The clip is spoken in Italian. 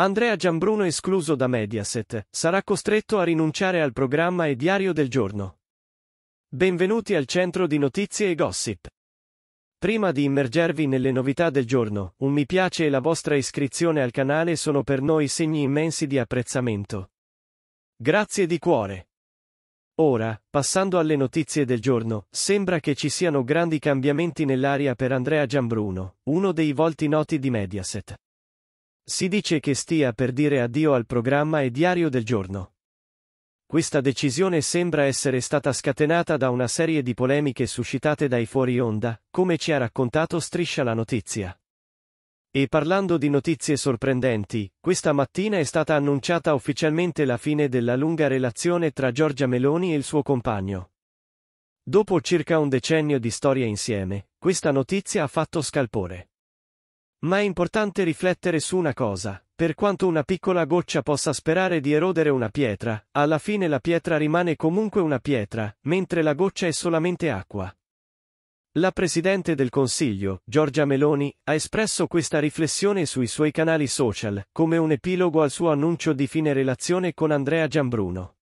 Andrea Giambruno escluso da Mediaset, sarà costretto a rinunciare al programma e diario del giorno. Benvenuti al centro di notizie e gossip. Prima di immergervi nelle novità del giorno, un mi piace e la vostra iscrizione al canale sono per noi segni immensi di apprezzamento. Grazie di cuore. Ora, passando alle notizie del giorno, sembra che ci siano grandi cambiamenti nell'aria per Andrea Giambruno, uno dei volti noti di Mediaset. Si dice che stia per dire addio al programma e diario del giorno. Questa decisione sembra essere stata scatenata da una serie di polemiche suscitate dai fuori onda, come ci ha raccontato Striscia la notizia. E parlando di notizie sorprendenti, questa mattina è stata annunciata ufficialmente la fine della lunga relazione tra Giorgia Meloni e il suo compagno. Dopo circa un decennio di storia insieme, questa notizia ha fatto scalpore. Ma è importante riflettere su una cosa, per quanto una piccola goccia possa sperare di erodere una pietra, alla fine la pietra rimane comunque una pietra, mentre la goccia è solamente acqua. La Presidente del Consiglio, Giorgia Meloni, ha espresso questa riflessione sui suoi canali social, come un epilogo al suo annuncio di fine relazione con Andrea Giambruno.